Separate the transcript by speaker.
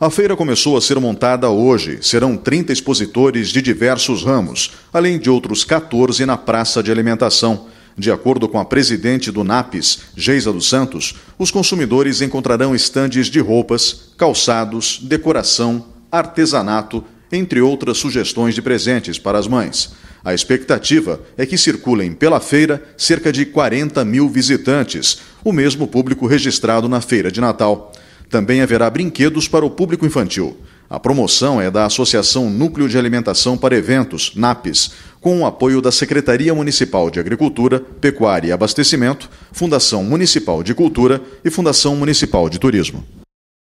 Speaker 1: A feira começou a ser montada hoje. Serão 30 expositores de diversos ramos, além de outros 14 na praça de alimentação. De acordo com a presidente do NAPES, Geisa dos Santos, os consumidores encontrarão estandes de roupas, calçados, decoração, artesanato, entre outras sugestões de presentes para as mães. A expectativa é que circulem pela feira cerca de 40 mil visitantes, o mesmo público registrado na feira de Natal. Também haverá brinquedos para o público infantil. A promoção é da Associação Núcleo de Alimentação para Eventos, NAPES, com o apoio da Secretaria Municipal de Agricultura, Pecuária e Abastecimento, Fundação Municipal de Cultura e Fundação Municipal de Turismo.